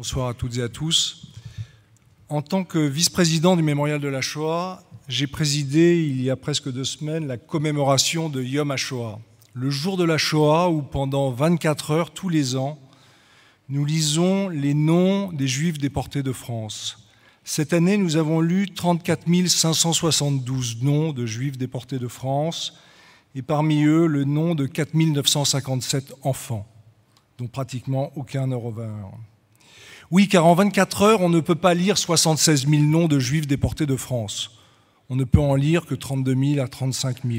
Bonsoir à toutes et à tous. En tant que vice-président du Mémorial de la Shoah, j'ai présidé il y a presque deux semaines la commémoration de Yom HaShoah, le jour de la Shoah où pendant 24 heures tous les ans, nous lisons les noms des Juifs déportés de France. Cette année, nous avons lu 34 572 noms de Juifs déportés de France et parmi eux le nom de 4 957 enfants, dont pratiquement aucun revint. Oui, car en 24 heures, on ne peut pas lire 76 000 noms de juifs déportés de France. On ne peut en lire que 32 000 à 35 000.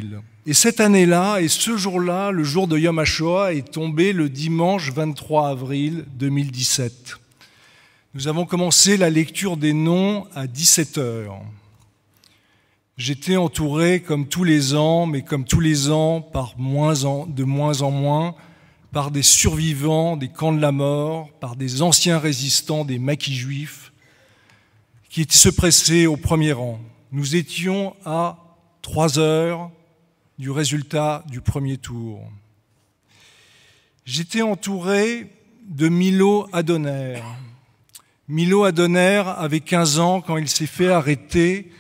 Et cette année-là, et ce jour-là, le jour de Yom HaShoah est tombé le dimanche 23 avril 2017. Nous avons commencé la lecture des noms à 17 heures. J'étais entouré, comme tous les ans, mais comme tous les ans, par de moins en moins, par des survivants des camps de la mort, par des anciens résistants des maquis juifs, qui se pressaient au premier rang. Nous étions à trois heures du résultat du premier tour. J'étais entouré de Milo Adonner. Milo Adonner avait 15 ans quand il s'est fait arrêter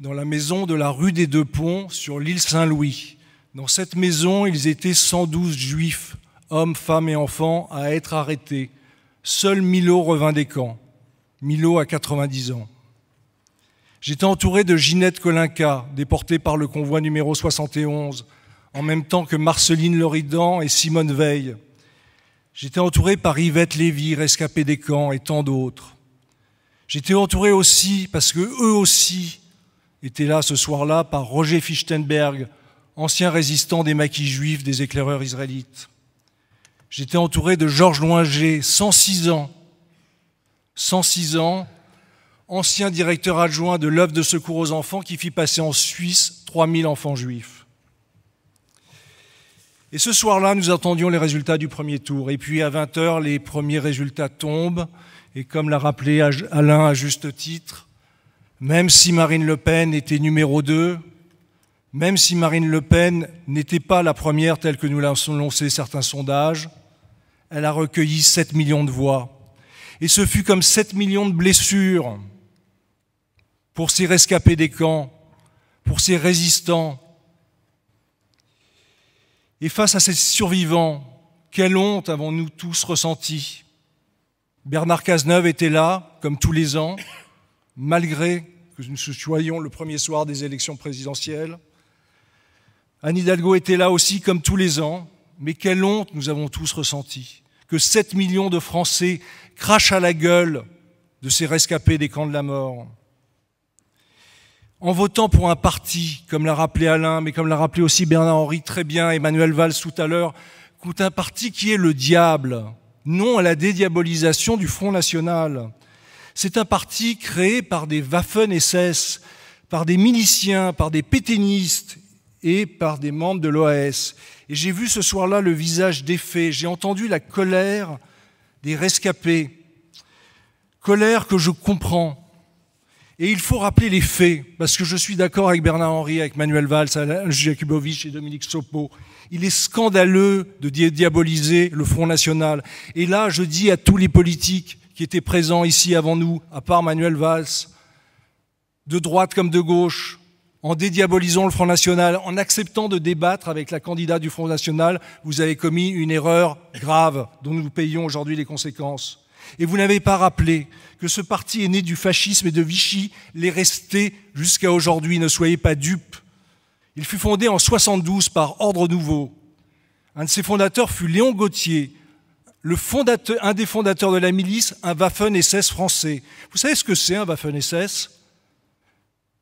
dans la maison de la rue des Deux Ponts sur l'île Saint-Louis. Dans cette maison, ils étaient 112 juifs hommes, femmes et enfants, à être arrêtés. Seul Milo revint des camps. Milo a 90 ans. J'étais entouré de Ginette Colinka déportée par le convoi numéro 71, en même temps que Marceline Loridan et Simone Veil. J'étais entouré par Yvette Lévy, rescapée des camps, et tant d'autres. J'étais entouré aussi, parce que eux aussi étaient là ce soir-là, par Roger Fichtenberg, ancien résistant des maquis juifs des éclaireurs israélites. J'étais entouré de Georges Loinger, 106 ans. 106 ans, ancien directeur adjoint de l'œuvre de secours aux enfants qui fit passer en Suisse 3000 enfants juifs. Et ce soir-là, nous attendions les résultats du premier tour. Et puis à 20h, les premiers résultats tombent. Et comme l'a rappelé Alain à juste titre, même si Marine Le Pen était numéro 2, même si Marine Le Pen n'était pas la première telle que nous l'ont lancé certains sondages, elle a recueilli 7 millions de voix. Et ce fut comme 7 millions de blessures pour ces rescapés des camps, pour ces résistants. Et face à ces survivants, quelle honte avons-nous tous ressenti Bernard Cazeneuve était là, comme tous les ans, malgré que nous soyons le premier soir des élections présidentielles. Anne Hidalgo était là aussi comme tous les ans, mais quelle honte nous avons tous ressenti que 7 millions de Français crachent à la gueule de ces rescapés des camps de la mort. En votant pour un parti, comme l'a rappelé Alain, mais comme l'a rappelé aussi Bernard henri très bien, Emmanuel Valls tout à l'heure, coûte un parti qui est le diable, non à la dédiabolisation du Front National. C'est un parti créé par des Waffen-SS, par des miliciens, par des pétainistes et par des membres de l'OAS. Et j'ai vu ce soir-là le visage des faits. j'ai entendu la colère des rescapés, colère que je comprends. Et il faut rappeler les faits, parce que je suis d'accord avec Bernard Henry, avec Manuel Valls, avec Jakubowicz et Dominique Sopo. Il est scandaleux de diaboliser le Front National. Et là, je dis à tous les politiques qui étaient présents ici avant nous, à part Manuel Valls, de droite comme de gauche, en dédiabolisant le Front National, en acceptant de débattre avec la candidate du Front National, vous avez commis une erreur grave dont nous payons aujourd'hui les conséquences. Et vous n'avez pas rappelé que ce parti est né du fascisme et de Vichy, les resté jusqu'à aujourd'hui, ne soyez pas dupes. Il fut fondé en 72 par ordre nouveau. Un de ses fondateurs fut Léon Gautier, un des fondateurs de la milice, un Waffen-SS français. Vous savez ce que c'est un Waffen-SS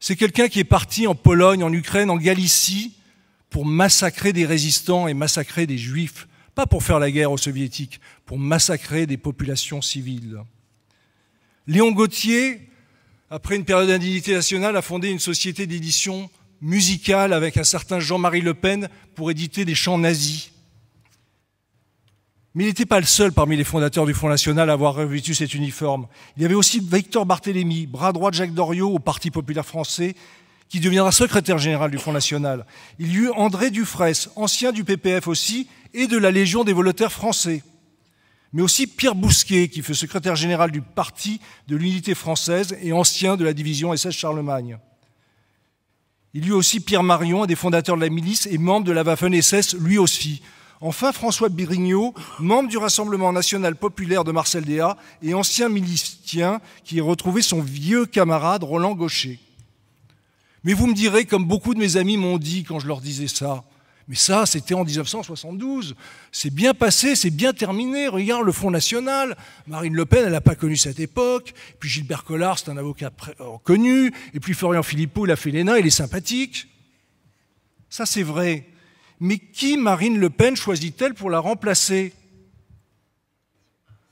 c'est quelqu'un qui est parti en Pologne, en Ukraine, en Galicie, pour massacrer des résistants et massacrer des juifs, pas pour faire la guerre aux soviétiques, pour massacrer des populations civiles. Léon Gauthier, après une période d'indignité nationale, a fondé une société d'édition musicale avec un certain Jean-Marie Le Pen pour éditer des chants nazis. Mais il n'était pas le seul parmi les fondateurs du Front National à avoir revêtu cet uniforme. Il y avait aussi Victor Barthélémy, bras droit de Jacques Doriot au Parti populaire français, qui deviendra secrétaire général du Front National. Il y eut André Dufraisse, ancien du PPF aussi, et de la Légion des volontaires français. Mais aussi Pierre Bousquet, qui fut secrétaire général du Parti de l'Unité française et ancien de la division SS Charlemagne. Il y eut aussi Pierre Marion, un des fondateurs de la milice et membre de la Waffen-SS, lui aussi, Enfin, François Birignot membre du Rassemblement national populaire de Marcel Déa et ancien milicien qui a retrouvé son vieux camarade Roland Gaucher. Mais vous me direz, comme beaucoup de mes amis m'ont dit quand je leur disais ça, mais ça, c'était en 1972. C'est bien passé, c'est bien terminé. Regarde le Front National. Marine Le Pen, elle n'a pas connu cette époque. puis Gilbert Collard, c'est un avocat euh, connu. Et puis Florian Philippot, il a fait l'ENA, il est sympathique. Ça, c'est vrai mais qui Marine Le Pen choisit-elle pour la remplacer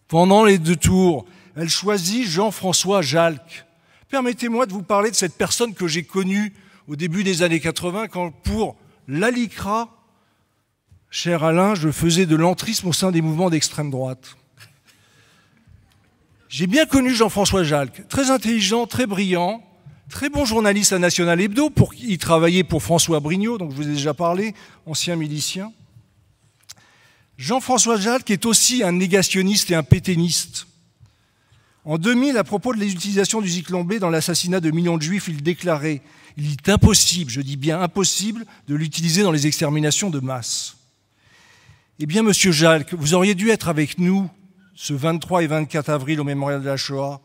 Pendant les deux tours, elle choisit Jean-François Jalc. Permettez-moi de vous parler de cette personne que j'ai connue au début des années 80 quand pour l'ALICRA, cher Alain, je faisais de l'entrisme au sein des mouvements d'extrême droite. J'ai bien connu Jean-François Jalc, très intelligent, très brillant, très bon journaliste à National Hebdo, pour, il travaillait pour François Brignot, donc je vous ai déjà parlé, ancien milicien. Jean-François Jalc est aussi un négationniste et un péténiste. En 2000, à propos de l'utilisation du zyklon B dans l'assassinat de millions de juifs, il déclarait Il est impossible, je dis bien impossible, de l'utiliser dans les exterminations de masse. Eh bien, monsieur Jalc, vous auriez dû être avec nous ce 23 et 24 avril au mémorial de la Shoah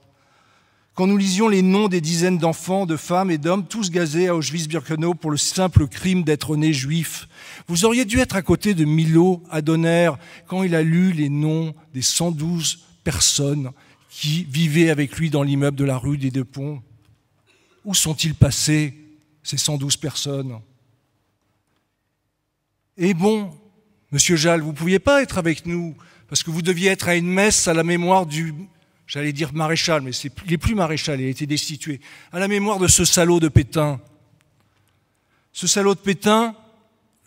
quand nous lisions les noms des dizaines d'enfants, de femmes et d'hommes, tous gazés à Auschwitz-Birkenau pour le simple crime d'être nés juifs. Vous auriez dû être à côté de Milo Adonner quand il a lu les noms des 112 personnes qui vivaient avec lui dans l'immeuble de la rue des Deux Ponts. Où sont-ils passés, ces 112 personnes Et eh bon, monsieur Jal, vous ne pouviez pas être avec nous, parce que vous deviez être à une messe à la mémoire du j'allais dire maréchal, mais il n'est plus maréchal, il a été destitué, à la mémoire de ce salaud de Pétain. Ce salaud de Pétain,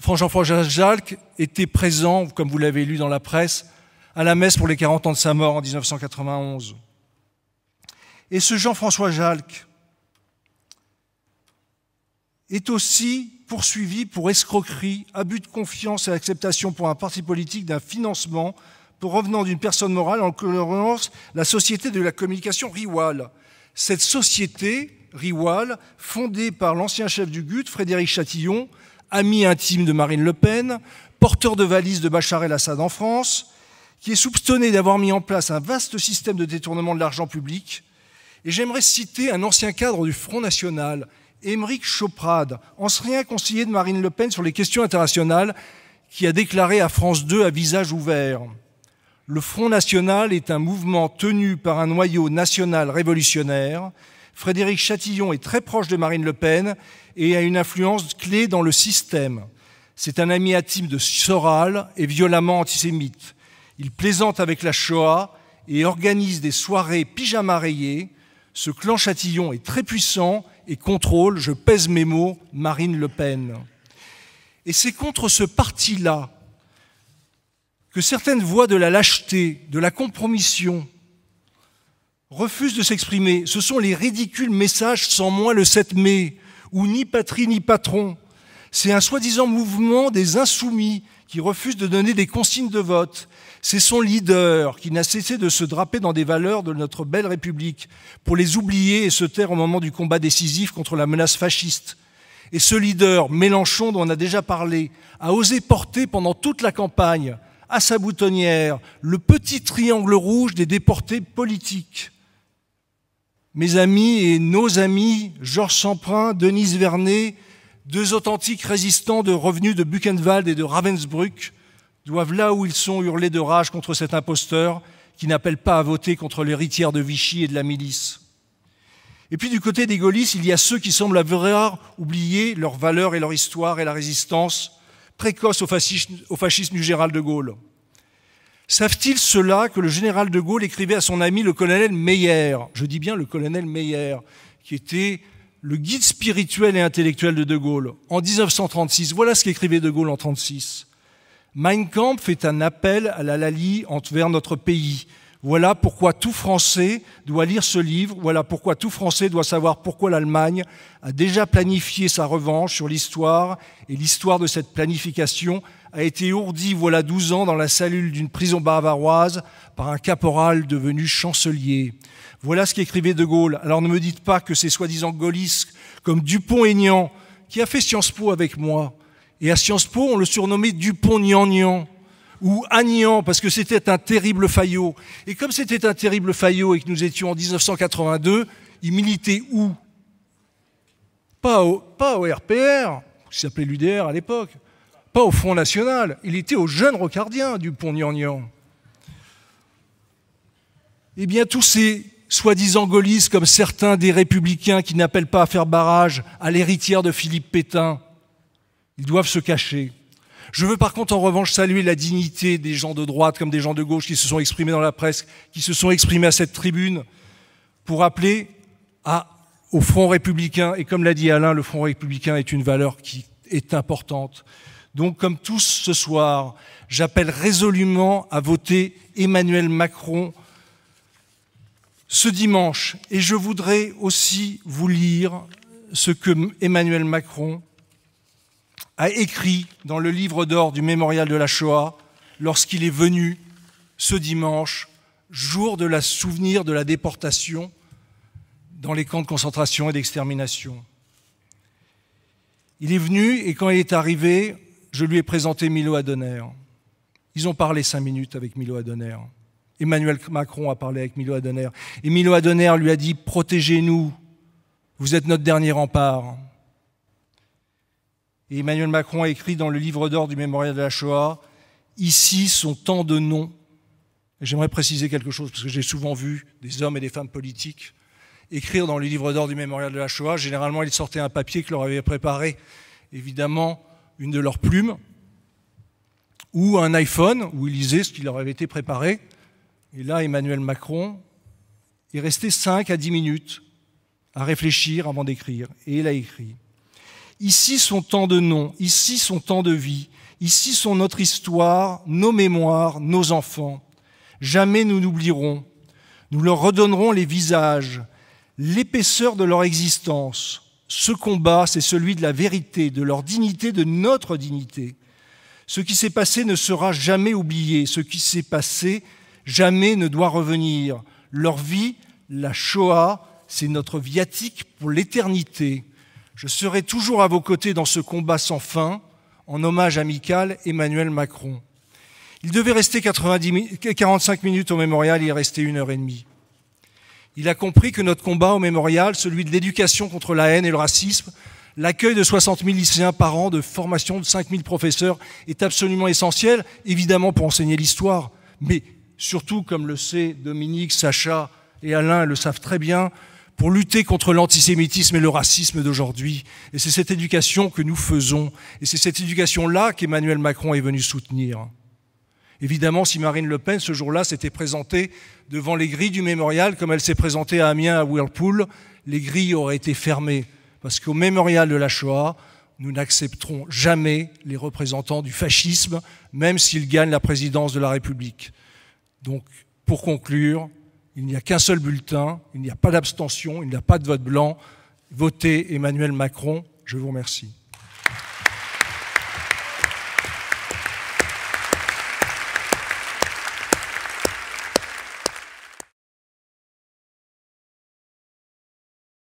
Jean-François Jalc, était présent, comme vous l'avez lu dans la presse, à la messe pour les 40 ans de sa mort en 1991. Et ce Jean-François Jalc est aussi poursuivi pour escroquerie, abus de confiance et acceptation pour un parti politique d'un financement revenant d'une personne morale, en l'occurrence la société de la communication Riwal. Cette société, Riwal, fondée par l'ancien chef du GUT, Frédéric Chatillon, ami intime de Marine Le Pen, porteur de valises de Bachar el-Assad en France, qui est soupçonné d'avoir mis en place un vaste système de détournement de l'argent public. Et j'aimerais citer un ancien cadre du Front National, Émeric Choprade, ancien conseiller de Marine Le Pen sur les questions internationales, qui a déclaré à France 2 à visage ouvert le Front National est un mouvement tenu par un noyau national révolutionnaire. Frédéric Chatillon est très proche de Marine Le Pen et a une influence clé dans le système. C'est un ami intime de Soral et violemment antisémite. Il plaisante avec la Shoah et organise des soirées pyjama rayées. Ce clan Chatillon est très puissant et contrôle, je pèse mes mots, Marine Le Pen. Et c'est contre ce parti-là que certaines voix de la lâcheté, de la compromission, refusent de s'exprimer. Ce sont les ridicules messages sans moi le 7 mai, où ni patrie ni patron. C'est un soi-disant mouvement des insoumis qui refuse de donner des consignes de vote. C'est son leader qui n'a cessé de se draper dans des valeurs de notre belle République pour les oublier et se taire au moment du combat décisif contre la menace fasciste. Et ce leader, Mélenchon, dont on a déjà parlé, a osé porter pendant toute la campagne à sa boutonnière le petit triangle rouge des déportés politiques. Mes amis et nos amis, Georges Samprin, Denise Vernet, deux authentiques résistants de revenus de Buchenwald et de Ravensbrück, doivent là où ils sont hurler de rage contre cet imposteur qui n'appelle pas à voter contre l'héritière de Vichy et de la milice. Et puis du côté des gaullistes, il y a ceux qui semblent avoir oublié leur valeur et leur histoire et la résistance, précoce au fascisme, du général de Gaulle. Savent-ils cela que le général de Gaulle écrivait à son ami le colonel Meyer, je dis bien le colonel Meyer, qui était le guide spirituel et intellectuel de De Gaulle, en 1936. Voilà ce qu'écrivait De Gaulle en 1936. Mein Kampf est un appel à la Lali envers notre pays, voilà pourquoi tout Français doit lire ce livre, voilà pourquoi tout Français doit savoir pourquoi l'Allemagne a déjà planifié sa revanche sur l'histoire, et l'histoire de cette planification a été ourdie voilà 12 ans dans la cellule d'une prison bavaroise par un caporal devenu chancelier. Voilà ce qu'écrivait De Gaulle. Alors ne me dites pas que c'est soi-disant gaullistes comme Dupont-Aignan, qui a fait Sciences Po avec moi, et à Sciences Po on le surnommait Dupont-Nian-Nian, ou Agnan, parce que c'était un terrible faillot. Et comme c'était un terrible faillot et que nous étions en 1982, il militait où pas au, RPR, qui s'appelait l'UDR à l'époque, pas au Front National, il était au jeune rocardien du pont Nian. Eh bien, tous ces soi-disant gaullistes, comme certains des républicains qui n'appellent pas à faire barrage à l'héritière de Philippe Pétain, ils doivent se cacher. Je veux par contre en revanche saluer la dignité des gens de droite comme des gens de gauche qui se sont exprimés dans la presse, qui se sont exprimés à cette tribune pour appeler à, au Front républicain. Et comme l'a dit Alain, le Front républicain est une valeur qui est importante. Donc comme tous ce soir, j'appelle résolument à voter Emmanuel Macron ce dimanche. Et je voudrais aussi vous lire ce que Emmanuel Macron a écrit dans le livre d'or du mémorial de la Shoah lorsqu'il est venu ce dimanche, jour de la souvenir de la déportation dans les camps de concentration et d'extermination. Il est venu et quand il est arrivé, je lui ai présenté Milo Adonner. Ils ont parlé cinq minutes avec Milo Adoner. Emmanuel Macron a parlé avec Milo Adoner. Et Milo Adonner lui a dit Protégez-nous, vous êtes notre dernier rempart. Et Emmanuel Macron a écrit dans le livre d'or du mémorial de la Shoah, Ici sont tant de noms. J'aimerais préciser quelque chose, parce que j'ai souvent vu des hommes et des femmes politiques écrire dans le livre d'or du mémorial de la Shoah. Généralement, ils sortaient un papier que leur avait préparé, évidemment, une de leurs plumes, ou un iPhone, où ils lisaient ce qui leur avait été préparé. Et là, Emmanuel Macron est resté 5 à 10 minutes à réfléchir avant d'écrire. Et il a écrit. Ici sont tant de noms, ici sont tant de vies, ici sont notre histoire, nos mémoires, nos enfants. Jamais nous n'oublierons. Nous leur redonnerons les visages, l'épaisseur de leur existence. Ce combat, c'est celui de la vérité, de leur dignité, de notre dignité. Ce qui s'est passé ne sera jamais oublié. Ce qui s'est passé jamais ne doit revenir. Leur vie, la Shoah, c'est notre viatique pour l'éternité. Je serai toujours à vos côtés dans ce combat sans fin, en hommage amical Emmanuel Macron. Il devait rester 45 minutes au mémorial, il est resté une heure et demie. Il a compris que notre combat au mémorial, celui de l'éducation contre la haine et le racisme, l'accueil de 60 000 lycéens par an, de formation de 5 000 professeurs, est absolument essentiel, évidemment pour enseigner l'histoire, mais surtout, comme le sait Dominique, Sacha et Alain le savent très bien, pour lutter contre l'antisémitisme et le racisme d'aujourd'hui. Et c'est cette éducation que nous faisons. Et c'est cette éducation-là qu'Emmanuel Macron est venu soutenir. Évidemment, si Marine Le Pen, ce jour-là, s'était présentée devant les grilles du mémorial, comme elle s'est présentée à Amiens, à Whirlpool, les grilles auraient été fermées. Parce qu'au mémorial de la Shoah, nous n'accepterons jamais les représentants du fascisme, même s'ils gagnent la présidence de la République. Donc, pour conclure, il n'y a qu'un seul bulletin, il n'y a pas d'abstention, il n'y a pas de vote blanc. Votez Emmanuel Macron. Je vous remercie.